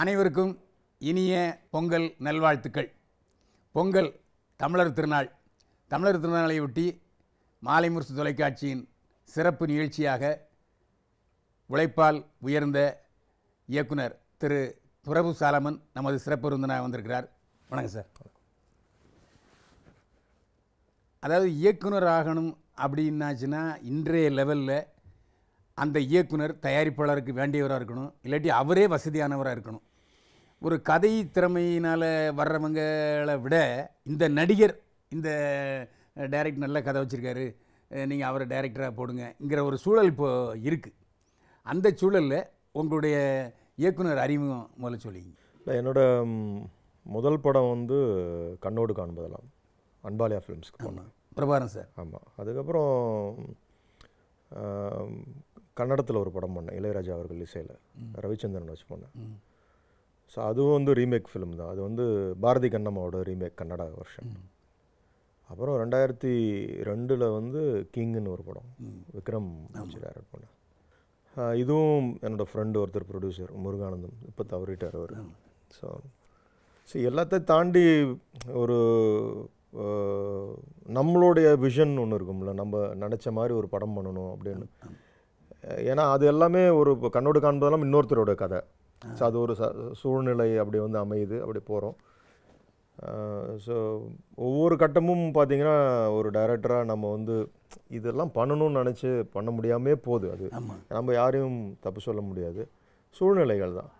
அனைவருக்கும் இனிய பொங்கல் நல்வாழ்த்துக்கள் பொங்கல் தமிழர் திருநாள் தமிழர் திருநாளையொட்டி மாலை முரசு தொலைக்காட்சியின் சிறப்பு நிகழ்ச்சியாக உழைப்பால் உயர்ந்த இயக்குனர் திரு பிரபு சாலமன் நமது சிறப்பு விருந்தினராக வந்திருக்கிறார் வணக்கம் சார் அதாவது இயக்குனர் ஆகணும் அப்படின்னாச்சுன்னா இன்றைய லெவலில் அந்த இயக்குனர் தயாரிப்பாளருக்கு வேண்டியவராக இருக்கணும் இல்லாட்டி அவரே வசதியானவராக இருக்கணும் ஒரு கதை திறமையினால் வர்றவங்களை விட இந்த நடிகர் இந்த டைரக்ட் நல்ல கதை வச்சுருக்காரு நீங்கள் அவரை டைரக்டராக போடுங்கிற ஒரு சூழல் இப்போது இருக்குது அந்த சூழலில் உங்களுடைய இயக்குனர் அறிமுகம் முதல்ல சொல்லிங்க இல்லை என்னோடய முதல் படம் வந்து கண்ணோடு காண்பதெல்லாம் அன்பாலியா ஃபிலிம்ஸ்க்கு போனேன் பிரபாரம் சார் ஆமாம் அதுக்கப்புறம் கன்னடத்தில் ஒரு படம் பண்ணேன் இளையராஜா அவர்கள் இசையில் ரவிச்சந்திரன் வச்சு பண்ணேன் ஸோ அதுவும் வந்து ரீமேக் ஃபிலிம் தான் அது வந்து பாரதி கண்ணம்மாவோட ரீமேக் கன்னடா வருஷன் அப்புறம் ரெண்டாயிரத்தி ரெண்டில் வந்து கிங்குன்னு ஒரு படம் விக்ரம் டேரக்ட் பண்ணேன் இதுவும் என்னோடய ஃப்ரெண்டு ஒருத்தர் ப்ரொடியூசர் முருகானந்தம் இப்போ தவறிட்டார் அவர் ஸோ ஸோ எல்லாத்தையும் தாண்டி ஒரு நம்மளுடைய விஷன் ஒன்று இருக்கும்ல நம்ம நினச்ச மாதிரி ஒரு படம் பண்ணணும் அப்படின்னு ஏன்னா அது எல்லாமே ஒரு கண்ணோடு காண்பதெல்லாம் இன்னொருத்தரோட கதை ஸோ அது ஒரு சூழ்நிலை அப்படி வந்து அமையுது அப்படி போகிறோம் ஸோ ஒவ்வொரு கட்டமும் பார்த்தீங்கன்னா ஒரு டைரக்டராக நம்ம வந்து இதெல்லாம் பண்ணணும்னு நினச்சி பண்ண முடியாமே போகுது அது நம்ம யாரையும் தப்பு சொல்ல முடியாது சூழ்நிலைகள் தான்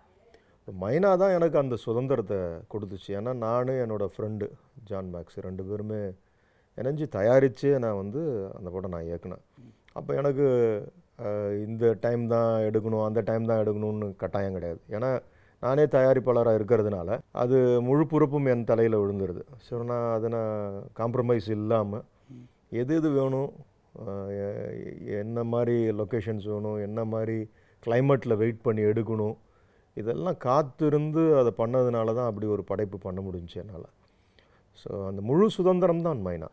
மைனா தான் எனக்கு அந்த சுதந்திரத்தை கொடுத்துச்சு ஏன்னா நான் என்னோடய ஃப்ரெண்டு ஜான் மேக்ஸ் ரெண்டு பேருமே இணைஞ்சு தயாரித்து நான் வந்து அந்த படம் நான் இயக்குனேன் அப்போ எனக்கு இந்த டைம் தான் எடுக்கணும் அந்த டைம் தான் எடுக்கணும்னு கட்டாயம் கிடையாது ஏன்னா நானே தயாரிப்பாளராக இருக்கிறதுனால அது முழு பொறுப்பும் என் தலையில் விழுந்துருது ஸோ நான் அதை காம்ப்ரமைஸ் இல்லாமல் எது எது வேணும் என்ன மாதிரி லொக்கேஷன்ஸ் வேணும் என்ன மாதிரி கிளைமேட்டில் வெயிட் பண்ணி எடுக்கணும் இதெல்லாம் காத்திருந்து அதை பண்ணதுனால தான் அப்படி ஒரு படைப்பு பண்ண முடிஞ்சு என்னால் ஸோ அந்த முழு சுதந்திரம் தான் மைனா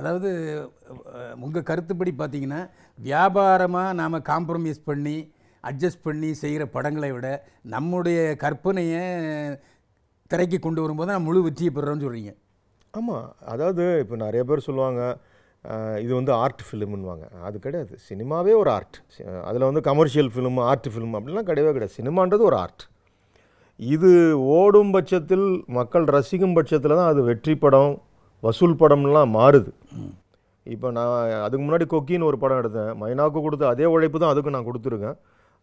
அதாவது உங்கள் கருத்துப்படி பார்த்தீங்கன்னா வியாபாரமாக நாம் காம்ப்ரமைஸ் பண்ணி அட்ஜஸ்ட் பண்ணி செய்கிற படங்களை விட நம்முடைய கற்பனையை திரைக்கு கொண்டு வரும்போது நான் முழு வெற்றியை பெறுறோன்னு சொல்கிறீங்க ஆமாம் அதாவது இப்போ நிறைய பேர் சொல்லுவாங்க இது வந்து ஆர்ட் ஃபிலிம்னுவாங்க அது கிடையாது சினிமாவே ஒரு ஆர்ட் அதில் வந்து கமர்ஷியல் ஃபிலிம் ஆர்ட் ஃபிலிம் அப்படிலாம் கிடையவே கிடையாது சினிமான்றது ஒரு ஆர்ட் இது ஓடும் பட்சத்தில் மக்கள் ரசிக்கும் பட்சத்தில் தான் அது வெற்றி படம் வசூல் படம்லாம் மாறுது இப்போ நான் அதுக்கு முன்னாடி கொக்கின்னு ஒரு படம் எடுத்தேன் மைனாவுக்கு கொடுத்த அதே உழைப்பு தான் அதுக்கு நான் கொடுத்துருக்கேன்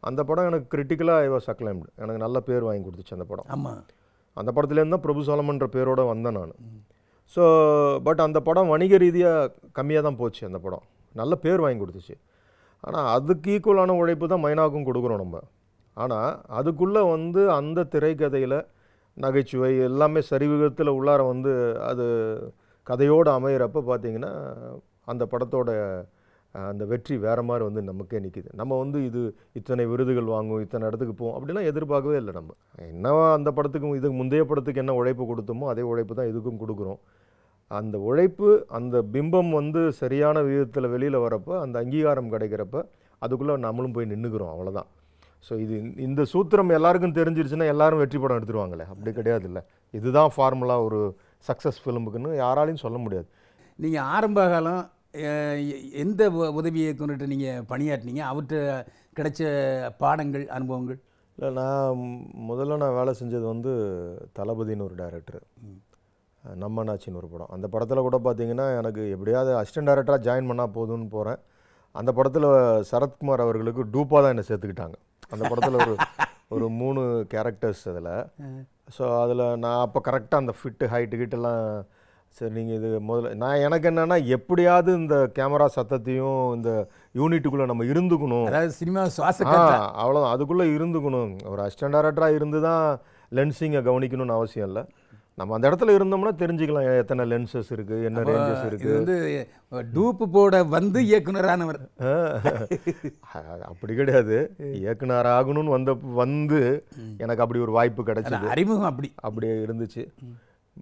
அந்த படம் எனக்கு கிரிட்டிக்கலாக ஐ வாஸ் எனக்கு நல்ல பேர் வாங்கி கொடுத்துச்சு அந்த படம் ஆமாம் அந்த படத்துலேருந்து தான் பிரபு சோலமன்ற பேரோடு வந்தேன் நான் ஸோ பட் அந்த படம் வணிக ரீதியாக கம்மியாக தான் போச்சு அந்த படம் நல்ல பேர் வாங்கி கொடுத்துச்சு ஆனால் அதுக்கு ஈக்குவலான உழைப்பு தான் மைனாவுக்கும் கொடுக்குறோம் நம்ம ஆனால் அதுக்குள்ளே வந்து அந்த திரைக்கதையில் நகைச்சுவை எல்லாமே சரிவிகிதத்தில் உள்ளார வந்து அது கதையோடு அமையிறப்ப பார்த்திங்கன்னா அந்த படத்தோட அந்த வெற்றி வேறு மாதிரி வந்து நமக்கே நிற்கிது நம்ம வந்து இது இத்தனை விருதுகள் வாங்கும் இத்தனை இடத்துக்கு போவோம் அப்படிலாம் எதிர்பார்க்கவே இல்லை நம்ம என்னவா அந்த படத்துக்கும் இதுக்கு முந்தைய படத்துக்கு என்ன உழைப்பு கொடுத்தோமோ அதே உழைப்பு தான் இதுக்கும் கொடுக்குறோம் அந்த உழைப்பு அந்த பிம்பம் வந்து சரியான விதத்தில் வெளியில் வரப்போ அந்த அங்கீகாரம் கிடைக்கிறப்ப அதுக்குள்ளே நம்மளும் போய் நின்றுக்கிறோம் அவ்வளோதான் ஸோ இது இந்த சூத்திரம் எல்லாருக்கும் தெரிஞ்சிருச்சுன்னா எல்லாரும் வெற்றி படம் எடுத்துருவாங்களே அப்படி கிடையாது இல்லை இதுதான் ஃபார்முலா ஒரு சக்ஸஸ் ஃபிலிமுக்குன்னு யாராலையும் சொல்ல முடியாது நீங்கள் ஆரம்ப காலம் எந்த உதவி இயக்குநர்கிட்ட நீங்கள் பணியாற்றினீங்க அவர்கிட்ட கிடைச்ச பாடங்கள் அனுபவங்கள் இல்லை நான் முதல்ல நான் வேலை செஞ்சது வந்து தளபதினு ஒரு டைரக்டர் நம்ம ஒரு படம் அந்த படத்தில் கூட பார்த்தீங்கன்னா எனக்கு எப்படியாவது அசிஸ்டன்ட் டைரக்டராக ஜாயின் பண்ணால் போதும்னு போகிறேன் அந்த படத்தில் சரத்குமார் அவர்களுக்கு டூப்பாக தான் என்னை சேர்த்துக்கிட்டாங்க அந்த படத்தில் ஒரு ஒரு மூணு கேரக்டர்ஸ் அதில் ஸோ அதில் நான் அப்போ கரெக்டாக அந்த ஃபிட்டு ஹைட்டு கிட்டெல்லாம் சரி நீங்கள் இது முதல்ல நான் எனக்கு என்னென்னா எப்படியாவது இந்த கேமரா சத்தத்தையும் இந்த யூனிட்டுக்குள்ளே நம்ம இருந்துக்கணும் அதாவது சினிமா சுவாச அவ்வளோதான் அதுக்குள்ளே இருந்துக்கணும் ஒரு அசிஸ்டன்ட் டேரக்டராக இருந்து தான் லென்ஸிங்கை கவனிக்கணும்னு அவசியம் இல்லை நம்ம அந்த இடத்துல இருந்தோம்னா தெரிஞ்சுக்கலாம் எத்தனை லென்சஸ் இருக்கு என்ன ரேஞ்சஸ் இருக்கு வந்து டூப்பு போட வந்து இயக்குனரானவர் அப்படி கிடையாது இயக்குனர் ஆகணும்னு வந்த வந்து எனக்கு அப்படி ஒரு வாய்ப்பு கிடைச்சது அறிமுகம் அப்படி அப்படி இருந்துச்சு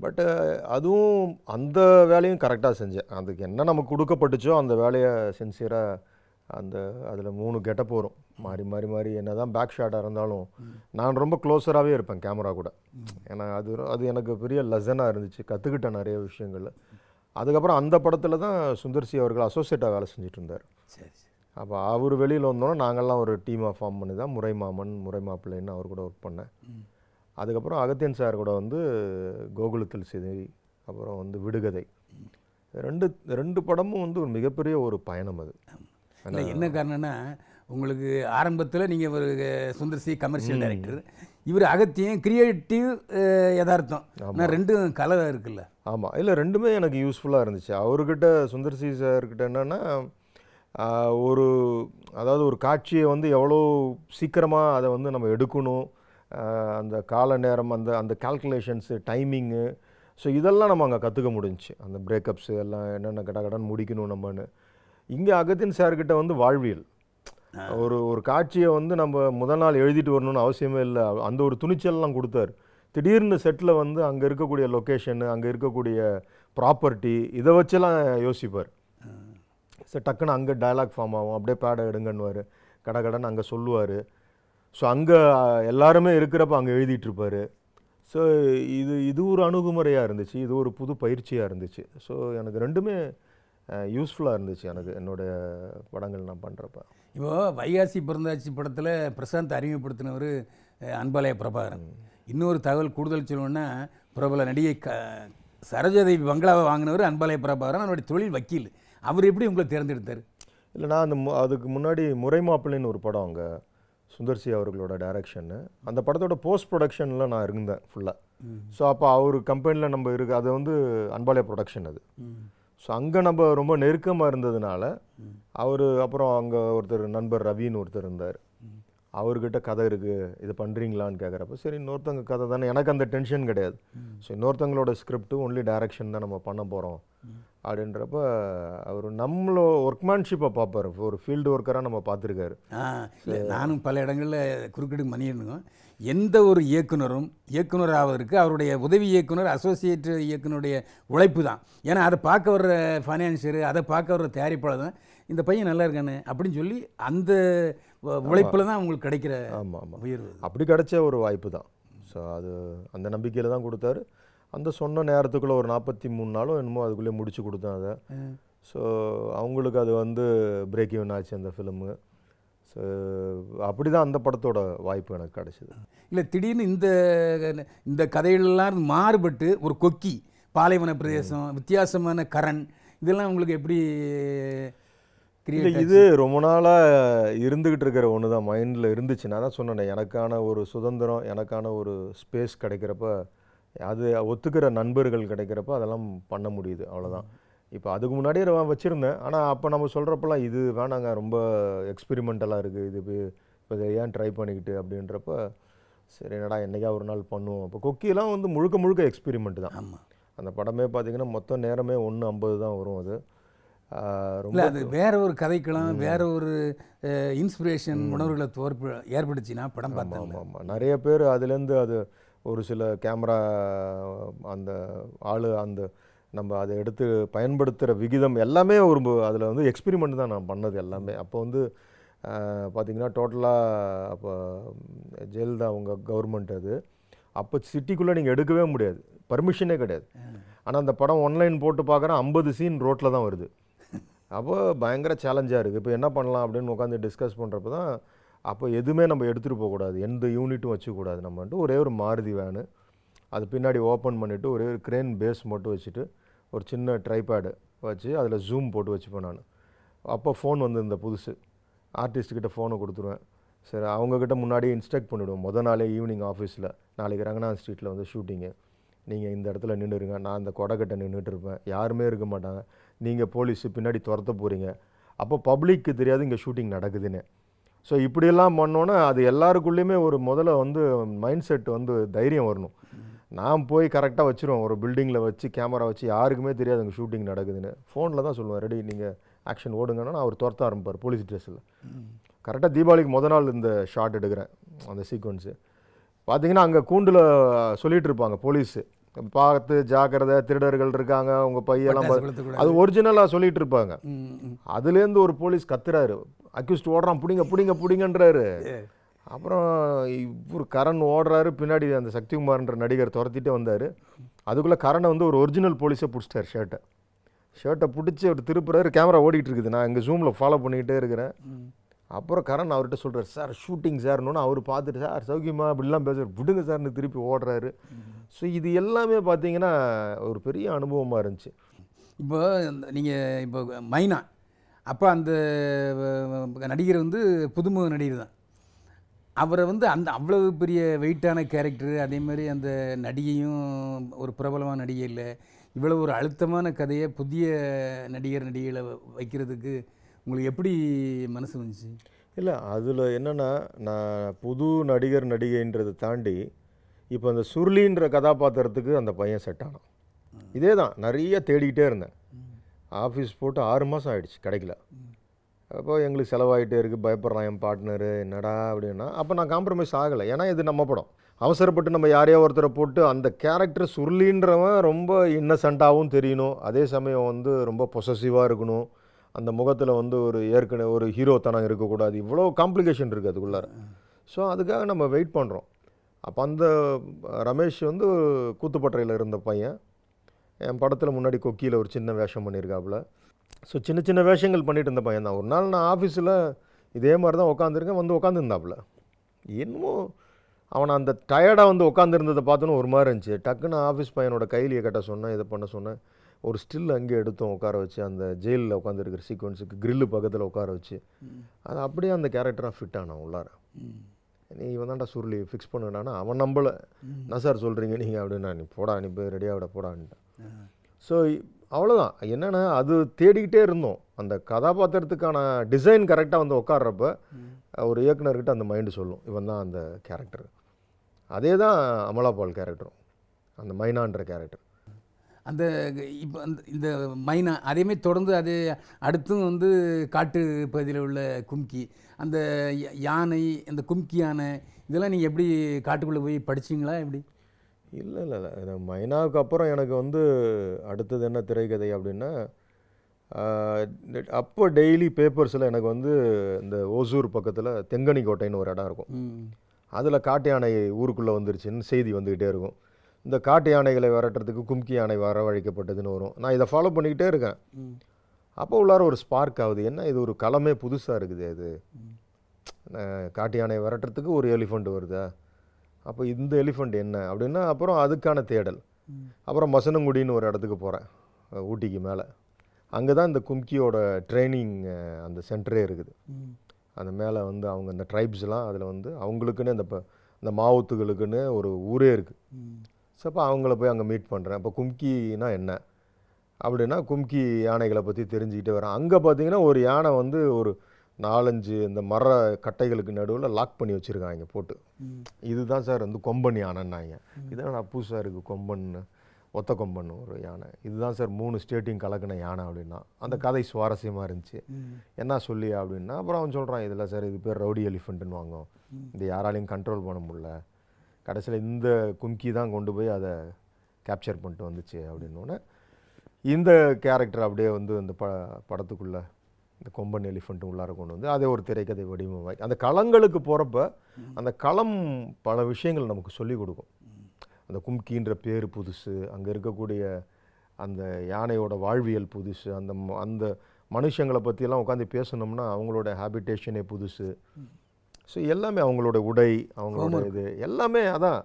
பட்டு அதுவும் அந்த வேலையும் கரெக்டாக செஞ்சேன் அதுக்கு என்ன நமக்கு கொடுக்கப்பட்டுச்சோ அந்த வேலையை சின்சியராக அந்த அதில் மூணு கெட்ட போகிறோம் மாறி மாறி மாறி என்ன தான் பேக் ஷாட்டாக இருந்தாலும் நான் ரொம்ப க்ளோஸராகவே இருப்பேன் கேமரா கூட ஏன்னா அது அது எனக்கு பெரிய லெசனாக இருந்துச்சு கற்றுக்கிட்டேன் நிறைய விஷயங்கள் அதுக்கப்புறம் அந்த படத்தில் தான் சுந்தர்சி அவர்கள் அசோசியேட்டாக வேலை செஞ்சுட்டு இருந்தார் சரி அப்போ அவர் வெளியில் வந்தோன்னே நாங்கள்லாம் ஒரு டீமாக ஃபார்ம் பண்ணி தான் முறை மாமன் முறை மாப்பிள்ளைன்னு அவர் கூட ஒர்க் பண்ணேன் அதுக்கப்புறம் அகத்தியன் சார் கூட வந்து கோகுலத்தில் சிதை அப்புறம் வந்து விடுகதை ரெண்டு ரெண்டு படமும் வந்து ஒரு மிகப்பெரிய ஒரு பயணம் அது இல்லை என்ன காரணம்னா உங்களுக்கு ஆரம்பத்தில் நீங்கள் ஒரு சுந்தர் சி கமர்ஷியல் டைரக்டர் இவர் அகத்தியம் கிரியேட்டிவ் யதார்த்தம் ஆனால் ரெண்டும் கலராக இருக்குல்ல ஆமாம் இல்லை ரெண்டுமே எனக்கு யூஸ்ஃபுல்லாக இருந்துச்சு அவர்கிட்ட சுந்தர் சி சார்கிட்ட என்னென்னா ஒரு அதாவது ஒரு காட்சியை வந்து எவ்வளோ சீக்கிரமாக அதை வந்து நம்ம எடுக்கணும் அந்த கால நேரம் அந்த அந்த கால்குலேஷன்ஸு டைமிங்கு ஸோ இதெல்லாம் நம்ம அங்கே கற்றுக்க முடிஞ்சிச்சு அந்த பிரேக்கப்ஸு எல்லாம் என்னென்ன கட கடன் முடிக்கணும் நம்மன்னு இங்கே அகத்தின் சார்கிட்ட வந்து வாழ்வியல் ஒரு ஒரு காட்சியை வந்து நம்ம முதல் நாள் எழுதிட்டு வரணும்னு அவசியமே இல்லை அந்த ஒரு துணிச்சல்லாம் கொடுத்தாரு திடீர்னு செட்டில் வந்து அங்கே இருக்கக்கூடிய லொக்கேஷனு அங்கே இருக்கக்கூடிய ப்ராப்பர்ட்டி இதை வச்செல்லாம் யோசிப்பார் சரி டக்குன்னு அங்கே டயலாக் ஃபார்ம் ஆகும் அப்படியே பேடை எடுங்கன்னுவார் கடை கடன் அங்கே சொல்லுவார் ஸோ அங்கே எல்லாருமே இருக்கிறப்ப அங்கே எழுதிட்டுருப்பார் ஸோ இது இது ஒரு அணுகுமுறையாக இருந்துச்சு இது ஒரு புது பயிற்சியாக இருந்துச்சு ஸோ எனக்கு ரெண்டுமே யூஸ்ஃபுல்லாக இருந்துச்சு எனக்கு என்னுடைய படங்கள் நான் பண்ணுறப்ப இப்போது வைகாசி பிறந்தாச்சி படத்தில் பிரசாந்த் அறிமுகப்படுத்தினவர் அன்பாலய பிரபாகரன் இன்னொரு தகவல் கூடுதல் சொல்லணும்னா பிரபல நடிகை க சரோஜாதேவி பங்களாவை வாங்கினவர் அன்பாலய பிரபாகரன் அவருடைய தொழில் வக்கீல் அவர் எப்படி உங்களை தேர்ந்தெடுத்தார் இல்லை நான் அந்த அதுக்கு முன்னாடி முறை மாப்பிள்ளைன்னு ஒரு படம் அங்கே சுந்தர்சி அவர்களோட டைரக்ஷன்னு அந்த படத்தோட போஸ்ட் ப்ரொடக்ஷனில் நான் இருந்தேன் ஃபுல்லாக ஸோ அப்போ அவர் கம்பெனியில் நம்ம இருக்க அது வந்து அன்பாலய ப்ரொடக்ஷன் அது ஸோ அங்கே நம்ம ரொம்ப நெருக்கமாக இருந்ததுனால அவர் அப்புறம் அங்கே ஒருத்தர் நண்பர் ரவின்னு ஒருத்தர் இருந்தார் அவர்கிட்ட கதை இருக்குது இது பண்ணுறீங்களான்னு கேட்குறப்ப சரி இன்னொருத்தவங்க கதை தானே எனக்கு அந்த டென்ஷன் கிடையாது ஸோ இன்னொருத்தவங்களோட ஸ்கிரிப்ட்டு ஒன்லி டைரக்ஷன் தான் நம்ம பண்ண போகிறோம் அப்படின்றப்ப அவர் நம்மளோ ஒர்க்மேன்ஷிப்பை பார்ப்பார் ஒரு ஃபீல்டு ஒர்க்கராக நம்ம பார்த்துருக்காரு நானும் பல இடங்களில் குறுக்கிட்டு மணியனுங்க எந்த ஒரு இயக்குனரும் இயக்குனர் ஆவதற்கு அவருடைய உதவி இயக்குனர் அசோசியேட் இயக்குனருடைய உழைப்பு தான் ஏன்னா அதை பார்க்க வர்ற ஃபைனான்சியர் அதை பார்க்க வர்ற தயாரிப்பாளர் தான் இந்த பையன் நல்லா இருக்கானு அப்படின்னு சொல்லி அந்த உழைப்பில் தான் அவங்களுக்கு கிடைக்கிற ஆமாம் ஆமாம் அப்படி கிடைச்ச ஒரு வாய்ப்பு தான் ஸோ அது அந்த நம்பிக்கையில் தான் கொடுத்தாரு அந்த சொன்ன நேரத்துக்குள்ளே ஒரு நாற்பத்தி மூணு நாளோ என்னமோ அதுக்குள்ளேயே முடிச்சு கொடுத்தேன் அதை ஸோ அவங்களுக்கு அது வந்து பிரேக் ஈவன் ஆச்சு அந்த ஃபிலிமு ஸோ அப்படி தான் அந்த படத்தோட வாய்ப்பு எனக்கு கிடச்சிது இல்லை திடீர்னு இந்த இந்த கதைகள்லாம் மாறுபட்டு ஒரு கொக்கி பாலைவன பிரதேசம் வித்தியாசமான கரண் இதெல்லாம் உங்களுக்கு எப்படி இது ரொம்ப நாளாக இருந்துக்கிட்டு இருக்கிற ஒன்று தான் மைண்டில் இருந்துச்சு நான் தான் சொன்னேன் எனக்கான ஒரு சுதந்திரம் எனக்கான ஒரு ஸ்பேஸ் கிடைக்கிறப்ப அது ஒத்துக்கிற நண்பர்கள் கிடைக்கிறப்ப அதெல்லாம் பண்ண முடியுது அவ்வளோதான் இப்போ அதுக்கு முன்னாடியே வச்சுருந்தேன் ஆனால் அப்போ நம்ம சொல்கிறப்பெல்லாம் இது வேணாங்க ரொம்ப எக்ஸ்பிரிமெண்டலாக இருக்குது இது இப்போ ஏன் ட்ரை பண்ணிக்கிட்டு அப்படின்றப்ப சரி என்னடா என்றைக்கா ஒரு நாள் பண்ணுவோம் இப்போ கொக்கியெல்லாம் வந்து முழுக்க முழுக்க எக்ஸ்பிரிமெண்ட் தான் ஆமாம் அந்த படமே பார்த்திங்கன்னா மொத்தம் நேரமே ஒன்று ஐம்பது தான் வரும் அது ரொம்ப அது வேற ஒரு கதைக்கெல்லாம் வேற ஒரு இன்ஸ்பிரேஷன் உணர்வுகளை தோற்ப ஏற்படுத்தினா படம் பார்த்தோம் ஆமாம் நிறைய பேர் அதுலேருந்து அது ஒரு சில கேமரா அந்த ஆள் அந்த நம்ம அதை எடுத்து பயன்படுத்துகிற விகிதம் எல்லாமே ஒரு அதில் வந்து எக்ஸ்பிரிமெண்ட் தான் நான் பண்ணது எல்லாமே அப்போ வந்து பார்த்திங்கன்னா டோட்டலாக அப்போ ஜெயலலிதா அவங்க கவர்மெண்ட் அது அப்போ சிட்டிக்குள்ளே நீங்கள் எடுக்கவே முடியாது பர்மிஷனே கிடையாது ஆனால் அந்த படம் ஒன்லைன் போட்டு பார்க்குறேன் ஐம்பது சீன் ரோட்டில் தான் வருது அப்போ பயங்கர சேலஞ்சாக இருக்குது இப்போ என்ன பண்ணலாம் அப்படின்னு உட்காந்து டிஸ்கஸ் பண்ணுறப்ப தான் அப்போ எதுவுமே நம்ம எடுத்துகிட்டு போகக்கூடாது எந்த யூனிட்டும் வச்சுக்கூடாது நம்ம வந்துட்டு ஒரே ஒரு மாருதி வேனு அது பின்னாடி ஓப்பன் பண்ணிவிட்டு ஒரே ஒரு க்ரேன் பேஸ் மட்டும் வச்சுட்டு ஒரு சின்ன ட்ரைபேடு வச்சு அதில் ஜூம் போட்டு வச்சுப்பேன் நான் அப்போ ஃபோன் வந்திருந்த புதுசு ஆர்டிஸ்ட்டுக்கிட்ட ஃபோனை கொடுத்துருவேன் சரி அவங்கக்கிட்ட முன்னாடியே இன்ஸ்ட்ரக்ட் பண்ணிவிடுவோம் முதல் நாளே ஈவினிங் ஆஃபீஸில் நாளைக்கு ரங்கநாத் ஸ்ட்ரீட்டில் வந்து ஷூட்டிங்கு நீங்கள் இந்த இடத்துல நின்றுருங்க நான் இந்த கொடைக்கட்டை நின்றுட்டு இருப்பேன் யாருமே இருக்க மாட்டாங்க நீங்கள் போலீஸு பின்னாடி துரத்த போகிறீங்க அப்போ பப்ளிக்கு தெரியாது இங்கே ஷூட்டிங் நடக்குதுன்னு ஸோ இப்படியெல்லாம் பண்ணோன்னா அது எல்லாருக்குள்ளேயுமே ஒரு முதல்ல வந்து மைண்ட் செட் வந்து தைரியம் வரணும் நான் போய் கரெக்டாக வச்சுருவோம் ஒரு பில்டிங்கில் வச்சு கேமரா வச்சு யாருக்குமே தெரியாது அங்கே ஷூட்டிங் நடக்குதுன்னு ஃபோனில் தான் சொல்லுவேன் ரெடி நீங்கள் ஆக்ஷன் ஓடுங்கன்னா அவர் துரத்த ஆரம்பிப்பார் போலீஸ் ட்ரெஸ்ஸில் கரெக்டாக தீபாவளிக்கு முத நாள் இந்த ஷார்ட் எடுக்கிறேன் அந்த சீக்வன்ஸு பார்த்தீங்கன்னா அங்கே கூண்டில் சொல்லிகிட்டு இருப்பாங்க போலீஸு பார்த்து ஜாக்கிரதை திருடர்கள் இருக்காங்க உங்கள் பையெல்லாம் அது ஒரிஜினலாக சொல்லிகிட்டு இருப்பாங்க அதுலேருந்து ஒரு போலீஸ் கத்துறாரு அக்யூஸ்ட் ஓடுறான் பிடிங்க பிடிங்க பிடிங்கன்றாரு அப்புறம் இவர் கரண் ஓடுறாரு பின்னாடி அந்த சக்திகுமார்ன்ற நடிகர் துரத்திட்டே வந்தார் அதுக்குள்ளே கரனை வந்து ஒரு ஒரிஜினல் போலீஸை பிடிச்சிட்டார் ஷர்ட்டை ஷர்ட்டை பிடிச்சி அவர் திருப்புறாரு கேமரா ஓடிக்கிட்டு இருக்குது நான் எங்கள் ஜூமில் ஃபாலோ பண்ணிக்கிட்டே இருக்கிறேன் அப்புறம் கரண் அவர்கிட்ட சொல்கிறார் சார் ஷூட்டிங் சார்னு அவர் பார்த்துட்டு சார் சௌக்கியமா இப்படிலாம் பேசுகிறார் விடுங்க சார்னு திருப்பி ஓடுறாரு ஸோ இது எல்லாமே பார்த்தீங்கன்னா ஒரு பெரிய அனுபவமாக இருந்துச்சு இப்போ நீங்கள் இப்போ மைனா அப்போ அந்த நடிகர் வந்து புதுமுக நடிகர் தான் அவரை வந்து அந்த அவ்வளவு பெரிய வெயிட்டான கேரக்டரு மாதிரி அந்த நடிகையும் ஒரு பிரபலமான நடிகை இல்லை இவ்வளோ ஒரு அழுத்தமான கதையை புதிய நடிகர் நடிகைகளை வைக்கிறதுக்கு உங்களுக்கு எப்படி மனசு வந்துச்சு இல்லை அதில் என்னென்னா நான் புது நடிகர் நடிகைன்றதை தாண்டி இப்போ அந்த சுருளின்ற கதாபாத்திரத்துக்கு அந்த பையன் செட் இதே தான் நிறைய தேடிக்கிட்டே இருந்தேன் ஆஃபீஸ் போட்டு ஆறு மாதம் ஆகிடுச்சு கிடைக்கல அப்போ எங்களுக்கு செலவாகிட்டே இருக்குது பயப்படுறான் என் பார்ட்னரு என்னடா அப்படின்னா அப்போ நான் காம்ப்ரமைஸ் ஆகலை ஏன்னா இது நம்ம படம் அவசரப்பட்டு நம்ம யாரையோ ஒருத்தரை போட்டு அந்த கேரக்டர் சுருளின்றவன் ரொம்ப இன்னசென்ட்டாகவும் தெரியணும் அதே சமயம் வந்து ரொம்ப பொசசிவாக இருக்கணும் அந்த முகத்தில் வந்து ஒரு ஏற்கனவே ஒரு ஹீரோத்தனம் இருக்கக்கூடாது இவ்வளோ காம்ப்ளிகேஷன் இருக்குது அதுக்குள்ளார ஸோ அதுக்காக நம்ம வெயிட் பண்ணுறோம் அப்போ அந்த ரமேஷ் வந்து கூத்துப்பட்டறையில் இருந்த பையன் என் படத்தில் முன்னாடி கொக்கியில் ஒரு சின்ன வேஷம் பண்ணியிருக்காப்புல ஸோ சின்ன சின்ன வேஷங்கள் பண்ணிட்டு இருந்த பையன் தான் ஒரு நாள் நான் ஆஃபீஸில் இதே மாதிரி தான் உட்காந்துருக்கேன் வந்து உட்காந்துருந்தாப்புல என்னமோ அவனை அந்த டயர்டாக வந்து உட்காந்துருந்ததை பார்த்தோன்னு ஒரு மாதிரி இருந்துச்சு டக்குன்னு ஆஃபீஸ் பையனோட கையிலேயே கட்ட சொன்னேன் இதை பண்ண சொன்னேன் ஒரு ஸ்டில் அங்கே எடுத்தோம் உட்கார வச்சு அந்த ஜெயிலில் உட்காந்துருக்கிற சீக்வன்ஸுக்கு க்ரில்லு பக்கத்தில் உட்கார வச்சு அது அப்படியே அந்த கேரக்டராக ஃபிட் ஆனான் உள்ளார நீ இவன் தான்டா சுருளி ஃபிக்ஸ் பண்ணடானா அவன் நம்பலை என்ன சார் சொல்கிறீங்க நீங்கள் அப்படின்னா நான் நீ போடா நீ போய் ரெடியாக விட போடான்ட்டான் ஸோ அவ்வளோதான் என்னென்னா அது தேடிக்கிட்டே இருந்தோம் அந்த கதாபாத்திரத்துக்கான டிசைன் கரெக்டாக வந்து உட்காடுறப்ப ஒரு இயக்குனர்கிட்ட அந்த மைண்டு சொல்லும் இவன் தான் அந்த கேரக்டர் அதே தான் அமலா பால் கேரக்டரும் அந்த மைனான்ற கேரக்டர் அந்த இப்போ அந்த இந்த மைனா அதேமாரி தொடர்ந்து அது அடுத்தும் வந்து காட்டு பகுதியில் உள்ள கும்கி அந்த யானை அந்த கும்கி யானை இதெல்லாம் நீங்கள் எப்படி காட்டுக்குள்ளே போய் படிச்சிங்களா எப்படி இல்லை இல்லை இல்லை மைனாவுக்கு அப்புறம் எனக்கு வந்து அடுத்தது என்ன திரைக்கதை அப்படின்னா அப்போ டெய்லி பேப்பர்ஸில் எனக்கு வந்து இந்த ஓசூர் பக்கத்தில் தெங்கனி கோட்டைன்னு ஒரு இடம் இருக்கும் அதில் காட்டு யானை ஊருக்குள்ளே வந்துருச்சுன்னு செய்தி வந்துக்கிட்டே இருக்கும் இந்த காட்டு யானைகளை விரட்டுறதுக்கு கும்கி யானை வரவழைக்கப்பட்டதுன்னு வரும் நான் இதை ஃபாலோ பண்ணிக்கிட்டே இருக்கேன் அப்போ உள்ளார ஒரு ஸ்பார்க் ஆகுது என்ன இது ஒரு களமே புதுசாக இருக்குது அது காட்டு யானை விரட்டுறதுக்கு ஒரு எலிஃபண்ட் வருதா அப்போ இந்த எலிஃபண்ட் என்ன அப்படின்னா அப்புறம் அதுக்கான தேடல் அப்புறம் மசனங்குடின்னு ஒரு இடத்துக்கு போகிறேன் ஊட்டிக்கு மேலே அங்கே தான் இந்த கும்கியோட ட்ரைனிங் அந்த சென்டரே இருக்குது அந்த மேலே வந்து அவங்க அந்த ட்ரைப்ஸ்லாம் அதில் வந்து அவங்களுக்குன்னு அந்த இந்த மாவுத்துகளுக்குன்னு ஒரு ஊரே இருக்குது ஸோ அப்போ அவங்கள போய் அங்கே மீட் பண்ணுறேன் அப்போ கும்கினா என்ன அப்படின்னா கும்கி யானைகளை பற்றி தெரிஞ்சுக்கிட்டே வரேன் அங்கே பார்த்தீங்கன்னா ஒரு யானை வந்து ஒரு நாலஞ்சு இந்த மர கட்டைகளுக்கு நடுவில் லாக் பண்ணி வச்சுருக்காங்க போட்டு இதுதான் சார் வந்து கொம்பன் யானைன்னாங்க இதுதான் நான் புதுசாக இருக்குது கொம்பன்னு ஒத்த கொம்பன் ஒரு யானை இதுதான் சார் மூணு ஸ்டேட்டையும் கலக்கின யானை அப்படின்னா அந்த கதை சுவாரஸ்யமாக இருந்துச்சு என்ன சொல்லி அப்படின்னா அப்புறம் அவன் சொல்கிறான் இதில் சார் இது பேர் ரவுடி எலிஃபெண்ட்டுன்னு வாங்கும் இந்த யாராலையும் கண்ட்ரோல் பண்ண முடில கடைசியில் இந்த கும்கி தான் கொண்டு போய் அதை கேப்சர் பண்ணிட்டு வந்துச்சு அப்படின்னோடனே இந்த கேரக்டர் அப்படியே வந்து அந்த ப படத்துக்குள்ளே இந்த கொம்பன் எலிஃபண்ட்டு உள்ளார கொண்டு வந்து அதே ஒரு திரைக்கதை வடிவமாகி அந்த களங்களுக்கு போகிறப்ப அந்த களம் பல விஷயங்கள் நமக்கு சொல்லிக் கொடுக்கும் அந்த கும்கின்ற பேர் புதுசு அங்கே இருக்கக்கூடிய அந்த யானையோட வாழ்வியல் புதுசு அந்த அந்த மனுஷங்களை பற்றியெல்லாம் உட்காந்து பேசணும்னா அவங்களோட ஹேபிட்டேஷனே புதுசு ஸோ எல்லாமே அவங்களோட உடை அவங்களோட இது எல்லாமே அதான்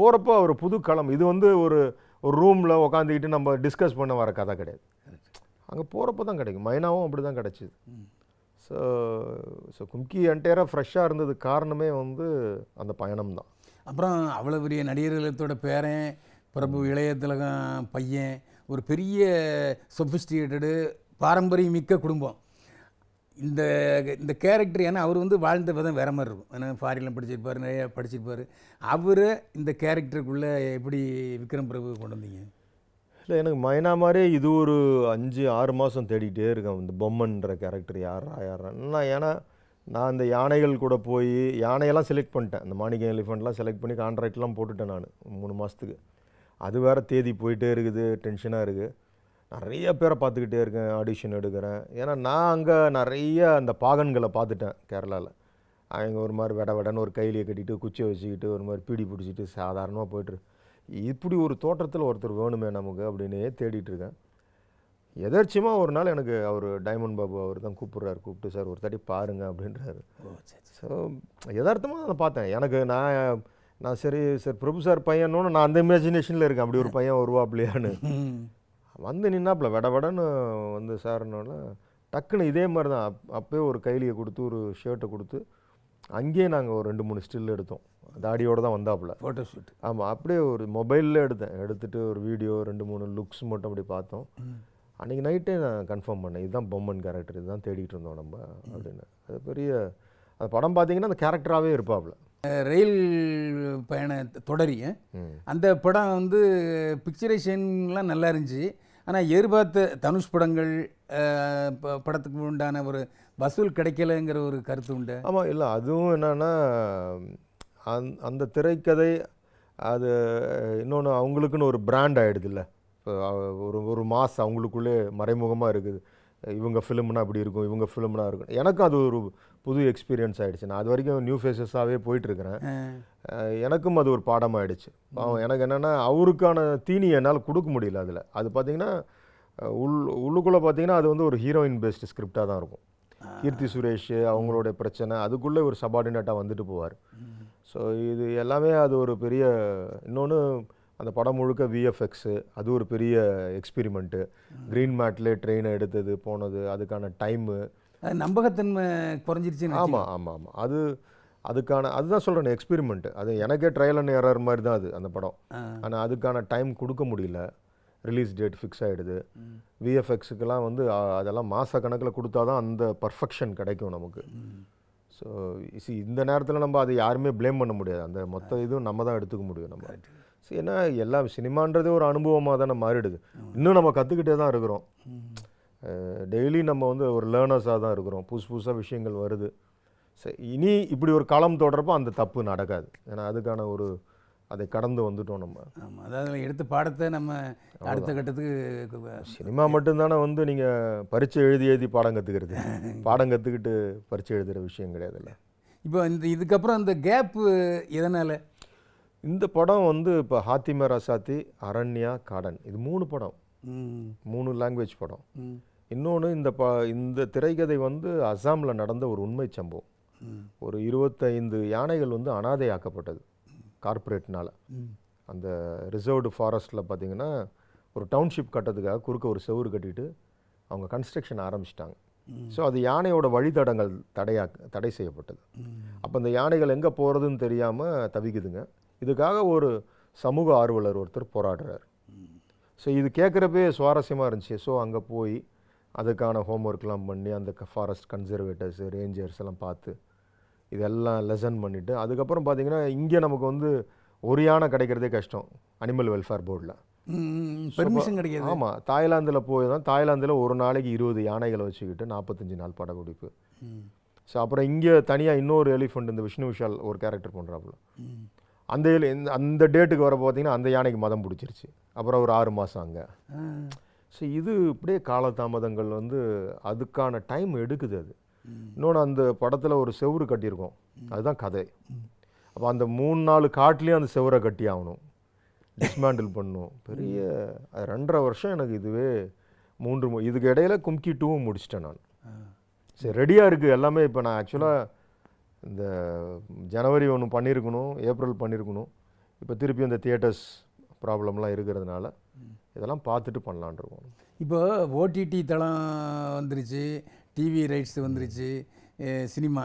போகிறப்போ ஒரு புது களம் இது வந்து ஒரு ஒரு ரூமில் உட்காந்துக்கிட்டு நம்ம டிஸ்கஸ் பண்ண வர கதை கிடையாது அங்கே போகிறப்ப தான் கிடைக்கும் மைனாவும் அப்படி தான் கிடச்சிது ஸோ ஸோ கும்கி என்டையராக ஃப்ரெஷ்ஷாக இருந்தது காரணமே வந்து அந்த பயணம் தான் அப்புறம் அவ்வளோ பெரிய நடிகர்களத்தோட பேரன் பிரபு இளைய திலகம் பையன் ஒரு பெரிய சொஃபிஸ்டிகேட்டடு பாரம்பரியம் மிக்க குடும்பம் இந்த இந்த கேரக்டர் ஏன்னா அவர் வந்து வாழ்ந்த விதம் வேற மாதிரி இருக்கும் ஏன்னா ஃபாரினில் படிச்சிருப்பார் நிறையா படிச்சிருப்பார் அவர் இந்த கேரக்டருக்குள்ளே எப்படி விக்ரம் பிரபு கொண்டு வந்தீங்க இல்லை எனக்கு மைனா மாதிரியே இது ஒரு அஞ்சு ஆறு மாதம் தேடிக்கிட்டே இருக்கேன் இந்த பொம்மன்ற கேரக்டர் யாரா யாரா நான் ஏன்னா நான் இந்த யானைகள் கூட போய் யானையெல்லாம் செலக்ட் பண்ணிட்டேன் இந்த மாணிக்கம் எலிஃபெண்ட்லாம் செலக்ட் பண்ணி கான்ட்ராக்ட்லாம் போட்டுட்டேன் நான் மூணு மாதத்துக்கு அது வேறு தேதி போயிட்டே இருக்குது டென்ஷனாக இருக்குது நிறைய பேரை பார்த்துக்கிட்டே இருக்கேன் ஆடிஷன் எடுக்கிறேன் ஏன்னா நான் அங்கே நிறைய அந்த பாகன்களை பார்த்துட்டேன் கேரளாவில் அவங்க ஒரு மாதிரி வெட வெடன்னு ஒரு கையிலியை கட்டிட்டு குச்சியை வச்சுக்கிட்டு ஒரு மாதிரி பீடி பிடிச்சிட்டு சாதாரணமாக போய்ட்டு இப்படி ஒரு தோற்றத்தில் ஒருத்தர் வேணுமே நமக்கு அப்படின்னே தேடிட்டு இருக்கேன் எதர்ச்சியமாக ஒரு நாள் எனக்கு அவர் டைமண்ட் பாபு அவர் தான் கூப்பிட்றாரு கூப்பிட்டு சார் ஒரு தாட்டி பாருங்க அப்படின்றாரு ஸோ எதார்த்தமாக நான் பார்த்தேன் எனக்கு நான் நான் சரி சார் பிரபு சார் பையனோன்னு நான் அந்த இமேஜினேஷனில் இருக்கேன் அப்படி ஒரு பையன் அப்படியான்னு வந்து நின்னாப்புல விட விடன்னு வந்து சார்னோன்னா டக்குன்னு இதே மாதிரி தான் அப்போயே ஒரு கைலியை கொடுத்து ஒரு ஷர்ட்டை கொடுத்து அங்கேயே நாங்கள் ஒரு ரெண்டு மூணு ஸ்டில் எடுத்தோம் தாடியோடு தான் வந்தாப்புல ஃபோட்டோ ஷூட் ஆமாம் அப்படியே ஒரு மொபைலில் எடுத்தேன் எடுத்துகிட்டு ஒரு வீடியோ ரெண்டு மூணு லுக்ஸ் மட்டும் அப்படி பார்த்தோம் அன்றைக்கி நைட்டே நான் கன்ஃபார்ம் பண்ணேன் இதுதான் பொம்மன் கேரக்டர் இதுதான் தேடிட்டு இருந்தோம் நம்ம அப்படின்னு அது பெரிய அந்த படம் பார்த்தீங்கன்னா அந்த கேரக்டராகவே இருப்பாப்புல ரயில் பயண தொடரிய அந்த படம் வந்து பிக்சரைசேஷன்லாம் நல்லா இருந்துச்சு ஆனால் எதிர்பார்த்த தனுஷ் படங்கள் படத்துக்கு உண்டான ஒரு வசூல் கிடைக்கலங்கிற ஒரு கருத்து உண்டு ஆமாம் இல்லை அதுவும் என்னென்னா அந் அந்த திரைக்கதை அது இன்னொன்று அவங்களுக்குன்னு ஒரு பிராண்ட் இல்லை ஒரு ஒரு மாஸ் அவங்களுக்குள்ளே மறைமுகமாக இருக்குது இவங்க ஃபிலிம்னா அப்படி இருக்கும் இவங்க ஃபிலிம்னா இருக்கும் எனக்கும் அது ஒரு புது எக்ஸ்பீரியன்ஸ் ஆகிடுச்சு நான் அது வரைக்கும் நியூ ஃபேஸஸாகவே போயிட்டுருக்கிறேன் எனக்கும் அது ஒரு ஆகிடுச்சு எனக்கு என்னென்னா அவருக்கான தீனி என்னால் கொடுக்க முடியல அதில் அது பார்த்திங்கன்னா உள் உள்ளுக்குள்ளே பார்த்திங்கன்னா அது வந்து ஒரு ஹீரோயின் பேஸ்டு ஸ்கிரிப்டாக தான் இருக்கும் கீர்த்தி சுரேஷ் அவங்களோட பிரச்சனை அதுக்குள்ளே ஒரு சபார்டினேட்டாக வந்துட்டு போவார் ஸோ இது எல்லாமே அது ஒரு பெரிய இன்னொன்று அந்த படம் முழுக்க விஎஃப்எக்ஸு அது ஒரு பெரிய எக்ஸ்பிரிமெண்ட்டு க்ரீன் மேட்லே ட்ரெயினை எடுத்தது போனது அதுக்கான டைமு நம்பகத்தன்மை குறைஞ்சிருச்சு ஆமாம் ஆமாம் ஆமாம் அது அதுக்கான அதுதான் சொல்கிறேன் எக்ஸ்பிரிமெண்ட்டு அது எனக்கே ட்ரையல் அண்ட் ஏறர் மாதிரி தான் அது அந்த படம் ஆனால் அதுக்கான டைம் கொடுக்க முடியல ரிலீஸ் டேட் ஃபிக்ஸ் ஆகிடுது விஎஃப்எக்ஸுக்கெல்லாம் வந்து அதெல்லாம் மாத கணக்கில் கொடுத்தா தான் அந்த பர்ஃபெக்ஷன் கிடைக்கும் நமக்கு ஸோ இந்த நேரத்தில் நம்ம அதை யாருமே ப்ளேம் பண்ண முடியாது அந்த மொத்த இதுவும் நம்ம தான் எடுத்துக்க முடியும் நம்ம ஏன்னா எல்லா சினிமான்றதே ஒரு அனுபவமாக தானே மாறிடுது இன்னும் நம்ம கற்றுக்கிட்டே தான் இருக்கிறோம் டெய்லி நம்ம வந்து ஒரு லேர்னர்ஸாக தான் இருக்கிறோம் புதுசு புதுசாக விஷயங்கள் வருது சரி இனி இப்படி ஒரு காலம் தொடரப்போ அந்த தப்பு நடக்காது ஏன்னா அதுக்கான ஒரு அதை கடந்து வந்துட்டோம் நம்ம ஆமாம் அதாவது எடுத்து பாடத்தை நம்ம அடுத்த கட்டத்துக்கு சினிமா மட்டும்தானே வந்து நீங்கள் பரீட்சை எழுதி எழுதி பாடம் கற்றுக்கிறது பாடம் கற்றுக்கிட்டு பரீட்சை எழுதுகிற விஷயம் கிடையாதுல்ல இப்போ இந்த இதுக்கப்புறம் அந்த கேப்பு எதனால் இந்த படம் வந்து இப்போ ஹாத்திமா ரசாத்தி அரண்யா காடன் இது மூணு படம் மூணு லாங்குவேஜ் படம் இன்னொன்று இந்த ப இந்த திரைக்கதை வந்து அசாமில் நடந்த ஒரு உண்மை சம்பவம் ஒரு இருபத்தைந்து யானைகள் வந்து அனாதை ஆக்கப்பட்டது கார்ப்பரேட்னால் அந்த ரிசர்வ்டு ஃபாரஸ்ட்டில் பார்த்திங்கன்னா ஒரு டவுன்ஷிப் கட்டுறதுக்காக குறுக்க ஒரு செவுறு கட்டிட்டு அவங்க கன்ஸ்ட்ரக்ஷன் ஆரம்பிச்சிட்டாங்க ஸோ அது யானையோட வழித்தடங்கள் தடையா தடை செய்யப்பட்டது அப்போ அந்த யானைகள் எங்கே போகிறதுன்னு தெரியாமல் தவிக்குதுங்க இதுக்காக ஒரு சமூக ஆர்வலர் ஒருத்தர் போராடுறார் ஸோ இது கேட்குறப்பே சுவாரஸ்யமாக இருந்துச்சு ஸோ அங்கே போய் அதுக்கான ஹோம்ஒர்க்லாம் பண்ணி அந்த ஃபாரஸ்ட் கன்சர்வேட்டர்ஸ் ரேஞ்சர்ஸ் எல்லாம் பார்த்து இதெல்லாம் லெசன் பண்ணிவிட்டு அதுக்கப்புறம் பார்த்தீங்கன்னா இங்கே நமக்கு வந்து ஒரு யானை கிடைக்கிறதே கஷ்டம் அனிமல் வெல்ஃபேர் போர்டில் பெர்மிஷன் ஆமாம் தாய்லாந்தில் போய் தான் தாய்லாந்தில் ஒரு நாளைக்கு இருபது யானைகளை வச்சுக்கிட்டு நாற்பத்தஞ்சு நாள் படப்பிடிப்பு ஸோ அப்புறம் இங்கே தனியாக இன்னொரு எலிஃபண்ட் இந்த விஷ்ணு விஷால் ஒரு கேரக்டர் பண்ணுறாப்புல அந்த இதில் இந்த அந்த டேட்டுக்கு வர பார்த்தீங்கன்னா அந்த யானைக்கு மதம் பிடிச்சிருச்சு அப்புறம் ஒரு ஆறு மாதம் அங்கே ஸோ இது இப்படியே காலதாமதங்கள் வந்து அதுக்கான டைம் எடுக்குது அது இன்னொன்று அந்த படத்தில் ஒரு செவ்வறு கட்டியிருக்கோம் அதுதான் கதை அப்போ அந்த மூணு நாலு காட்டிலையும் அந்த செவரை கட்டி ஆகணும் டிஸ்மேண்டில் பண்ணும் பெரிய ரெண்டரை வருஷம் எனக்கு இதுவே மூன்று இதுக்கு இடையில கும்கி டூவும் முடிச்சிட்டேன் நான் சரி ரெடியாக இருக்குது எல்லாமே இப்போ நான் ஆக்சுவலாக இந்த ஜனவரி ஒன்று பண்ணியிருக்கணும் ஏப்ரல் பண்ணியிருக்கணும் இப்போ திருப்பி இந்த தியேட்டர்ஸ் ப்ராப்ளம்லாம் இருக்கிறதுனால இதெல்லாம் பார்த்துட்டு பண்ணலான் இப்போ ஓடிடி தளம் வந்துருச்சு டிவி ரைட்ஸ் வந்துருச்சு சினிமா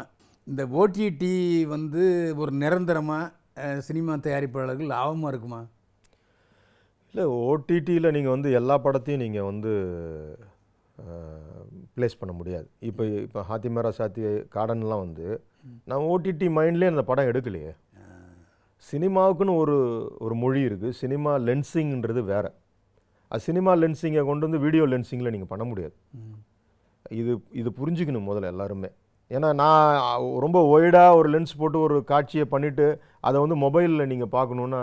இந்த ஓடிடி வந்து ஒரு நிரந்தரமாக சினிமா தயாரிப்பாளர்கள் லாபமாக இருக்குமா இல்லை ஓடிடியில் நீங்கள் வந்து எல்லா படத்தையும் நீங்கள் வந்து ப்ளேஸ் பண்ண முடியாது இப்போ இப்போ ஹாத்திமரா சாத்தி கார்டன்லாம் வந்து நான் ஓடிடி மைண்ட்லேயே அந்த படம் எடுக்கலையே சினிமாவுக்குன்னு ஒரு ஒரு மொழி இருக்குது சினிமா லென்சிங்கிறது வேறு அது சினிமா லென்சிங்கை கொண்டு வந்து வீடியோ லென்சிங்கில் நீங்கள் பண்ண முடியாது இது இது புரிஞ்சுக்கணும் முதல்ல எல்லாருமே ஏன்னா நான் ரொம்ப ஒய்டாக ஒரு லென்ஸ் போட்டு ஒரு காட்சியை பண்ணிவிட்டு அதை வந்து மொபைலில் நீங்கள் பார்க்கணுன்னா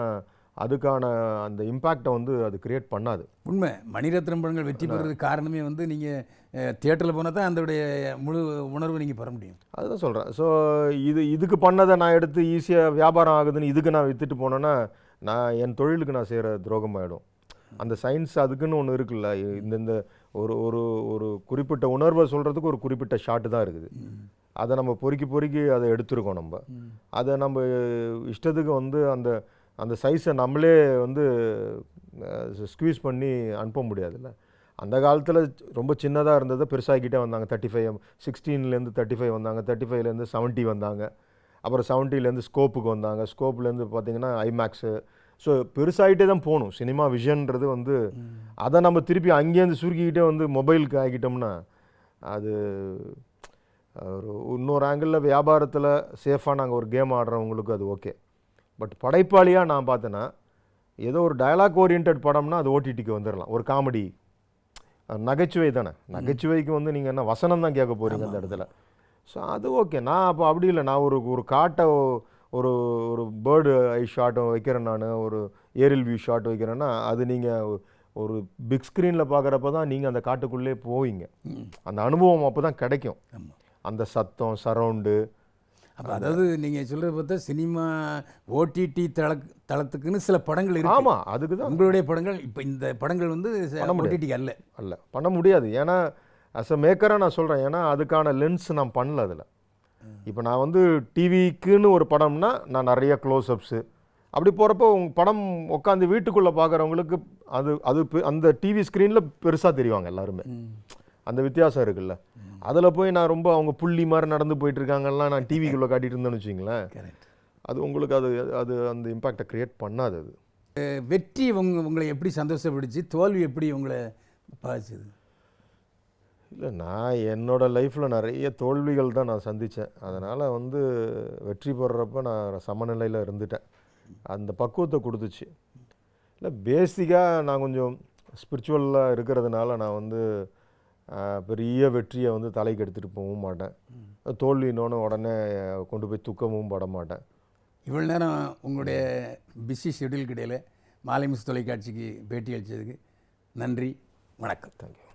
அதுக்கான அந்த இம்பேக்டை வந்து அது கிரியேட் பண்ணாது உண்மை மணிரத்னம் படங்கள் வெற்றி பெறுறது காரணமே வந்து நீங்கள் தியேட்டரில் போனால் தான் அதோடைய முழு உணர்வு நீங்கள் பெற முடியும் அதுதான் சொல்கிறேன் ஸோ இது இதுக்கு பண்ணதை நான் எடுத்து ஈஸியாக வியாபாரம் ஆகுதுன்னு இதுக்கு நான் விற்றுட்டு போனேன்னா நான் என் தொழிலுக்கு நான் செய்கிற துரோகம் ஆகிடும் அந்த சயின்ஸ் அதுக்குன்னு ஒன்று இருக்குல்ல இந்தந்த ஒரு ஒரு ஒரு குறிப்பிட்ட உணர்வை சொல்கிறதுக்கு ஒரு குறிப்பிட்ட ஷாட்டு தான் இருக்குது அதை நம்ம பொறுக்கி பொறுக்கி அதை எடுத்துருக்கோம் நம்ம அதை நம்ம இஷ்டத்துக்கு வந்து அந்த அந்த சைஸை நம்மளே வந்து ஸ்க்வீஸ் பண்ணி அனுப்ப முடியாதுல்ல அந்த காலத்தில் ரொம்ப சின்னதாக இருந்தது பெருசாகிக்கிட்டே வந்தாங்க தேர்ட்டி ஃபைவ் சிக்ஸ்டீன்லேருந்து தேர்ட்டி ஃபைவ் வந்தாங்க தேர்ட்டி ஃபைவ்லேருந்து செவன்ட்டி வந்தாங்க அப்புறம் செவன்ட்டிலேருந்து ஸ்கோப்புக்கு வந்தாங்க ஸ்கோப்லேருந்து பார்த்திங்கன்னா ஐமேக்ஸு ஸோ பெருசாகிட்டே தான் போகணும் சினிமா விஷன்ன்றது வந்து அதை நம்ம திருப்பி அங்கேருந்து சுருக்கிக்கிட்டே வந்து மொபைலுக்கு ஆகிட்டோம்னா அது ஒரு இன்னொரு ஆங்கிளில் வியாபாரத்தில் சேஃபாக நாங்கள் ஒரு கேம் ஆடுறவங்களுக்கு அது ஓகே பட் படைப்பாளியாக நான் பார்த்தேன்னா ஏதோ ஒரு டயலாக் ஓரியன்ட் படம்னா அது ஓடிடிக்கு வந்துடலாம் ஒரு காமெடி நகைச்சுவை தானே நகைச்சுவைக்கு வந்து நீங்கள் என்ன வசனம் தான் கேட்க போகிறீங்க அந்த இடத்துல ஸோ அது ஓகே நான் அப்போ அப்படி இல்லை நான் ஒரு ஒரு காட்டை ஒரு ஒரு பேர்டு ஐ ஷாட்டும் வைக்கிறேன் நான் ஒரு ஏரில் வியூ ஷாட் வைக்கிறேன்னா அது நீங்கள் ஒரு பிக் ஸ்க்ரீனில் பார்க்குறப்ப தான் நீங்கள் அந்த காட்டுக்குள்ளே போவீங்க அந்த அனுபவம் அப்போ தான் கிடைக்கும் அந்த சத்தம் சரவுண்டு அப்போ அதாவது நீங்கள் சொல்கிறத பார்த்தா சினிமா ஓடிடி தள தளத்துக்குன்னு சில படங்கள் இருக்கு ஆமாம் அதுக்கு தான் உங்களுடைய படங்கள் இப்போ இந்த படங்கள் வந்து ஓடிடி அல்ல அல்ல பண்ண முடியாது ஏன்னா அஸ் அ மேக்கராக நான் சொல்கிறேன் ஏன்னா அதுக்கான லென்ஸ் நான் பண்ணல அதில் இப்போ நான் வந்து டிவிக்குன்னு ஒரு படம்னா நான் நிறைய க்ளோஸ்அப்ஸு அப்படி போகிறப்போ உங்கள் படம் உட்காந்து வீட்டுக்குள்ளே பார்க்குறவங்களுக்கு அது அது அந்த டிவி ஸ்க்ரீனில் பெருசாக தெரிவாங்க எல்லாருமே அந்த வித்தியாசம் இருக்குல்ல அதில் போய் நான் ரொம்ப அவங்க புள்ளி மாதிரி நடந்து போயிட்டு இருக்காங்கலாம் நான் டிவிக்குள்ளே காட்டிட்டு இருந்தேன்னு வச்சுங்களேன் அது உங்களுக்கு அது அது அந்த இம்பாக்டை க்ரியேட் பண்ணாது அது வெற்றி உங்க உங்களை எப்படி சந்தோஷப்படுச்சு தோல்வி எப்படி உங்களை பாதிச்சது இல்லை நான் என்னோடய லைஃப்பில் நிறைய தோல்விகள் தான் நான் சந்தித்தேன் அதனால் வந்து வெற்றி பெறப்ப நான் சமநிலையில் இருந்துட்டேன் அந்த பக்குவத்தை கொடுத்துச்சு இல்லை பேசிக்காக நான் கொஞ்சம் ஸ்பிரிச்சுவலாக இருக்கிறதுனால நான் வந்து பெரிய வெற்றியை வந்து தலைக்கு எடுத்துகிட்டு போகவும் மாட்டேன் தோல்வினோன்னு உடனே கொண்டு போய் துக்கமும் பட மாட்டேன் இவ்வளோ நேரம் உங்களுடைய பிஸி ஷெடியூல் இடையில் மாலை மிஸ் தொலைக்காட்சிக்கு பேட்டி அளித்ததுக்கு நன்றி வணக்கம் தேங்க்யூ